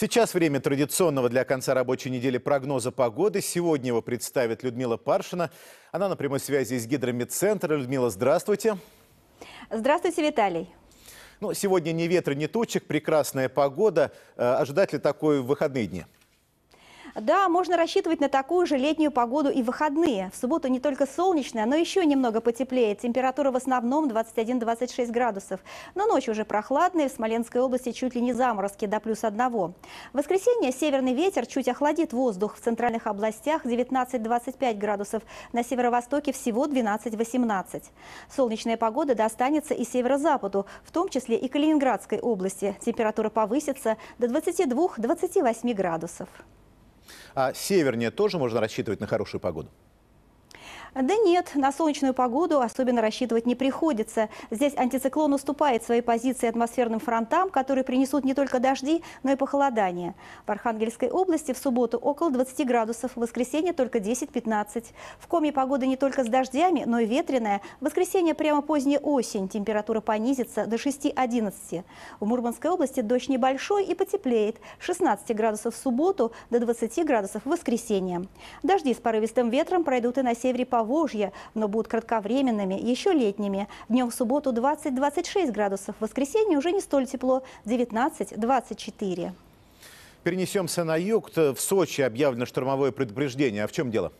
Сейчас время традиционного для конца рабочей недели прогноза погоды. Сегодня его представит Людмила Паршина. Она на прямой связи из гидромедцентра. Людмила, здравствуйте. Здравствуйте, Виталий. Ну, сегодня ни ветра, ни тучек, прекрасная погода. Э, ожидать ли такой в выходные дни? Да, можно рассчитывать на такую же летнюю погоду и выходные. В субботу не только солнечная, но еще немного потеплее. Температура в основном 21-26 градусов. Но ночь уже прохладная, в Смоленской области чуть ли не заморозки до плюс одного. В воскресенье северный ветер чуть охладит воздух. В центральных областях 19-25 градусов, на северо-востоке всего 12-18. Солнечная погода достанется и северо-западу, в том числе и Калининградской области. Температура повысится до 22-28 градусов. А севернее тоже можно рассчитывать на хорошую погоду? Да нет, на солнечную погоду особенно рассчитывать не приходится. Здесь антициклон уступает своей позиции атмосферным фронтам, которые принесут не только дожди, но и похолодание. В Архангельской области в субботу около 20 градусов, в воскресенье только 10-15. В коме погода не только с дождями, но и ветреная. В воскресенье прямо поздняя осень, температура понизится до 6-11. В Мурманской области дождь небольшой и потеплеет, 16 градусов в субботу до 20 градусов в воскресенье. Дожди с порывистым ветром пройдут и на севере по Поволжья, но будут кратковременными, еще летними. Днем в субботу 20-26 градусов, в воскресенье уже не столь тепло, 19-24. Перенесемся на юг. В Сочи объявлено штормовое предупреждение. А в чем дело?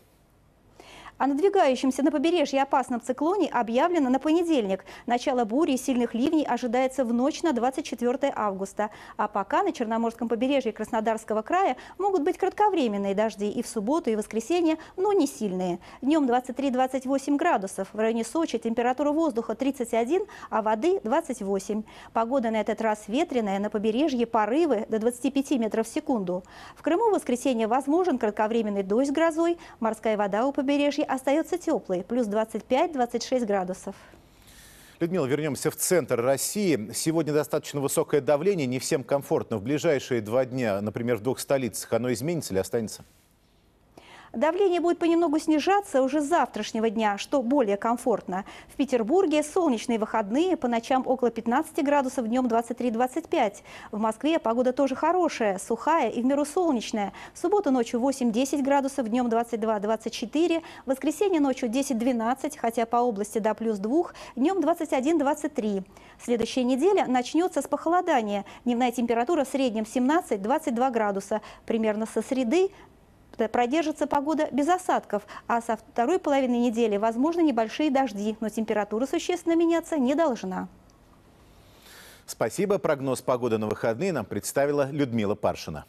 О надвигающемся на побережье опасном циклоне объявлено на понедельник. Начало бури и сильных ливней ожидается в ночь на 24 августа. А пока на Черноморском побережье Краснодарского края могут быть кратковременные дожди и в субботу, и в воскресенье, но не сильные. Днем 23-28 градусов. В районе Сочи температура воздуха 31, а воды 28. Погода на этот раз ветреная, на побережье порывы до 25 метров в секунду. В Крыму в воскресенье возможен кратковременный дождь с грозой, морская вода у побережья остается теплый, плюс 25-26 градусов. Людмила, вернемся в центр России. Сегодня достаточно высокое давление, не всем комфортно. В ближайшие два дня, например, в двух столицах, оно изменится или останется? Давление будет понемногу снижаться уже с завтрашнего дня, что более комфортно. В Петербурге солнечные выходные, по ночам около 15 градусов, днем 23-25. В Москве погода тоже хорошая, сухая и в меру солнечная. В субботу ночью 8-10 градусов, днем 22-24. воскресенье ночью 10-12, хотя по области до плюс 2, днем 21-23. Следующая неделя начнется с похолодания. Дневная температура в среднем 17-22 градуса. Примерно со среды марта продержится погода без осадков, а со второй половины недели возможны небольшие дожди, но температура существенно меняться не должна. Спасибо. Прогноз погоды на выходные нам представила Людмила Паршина.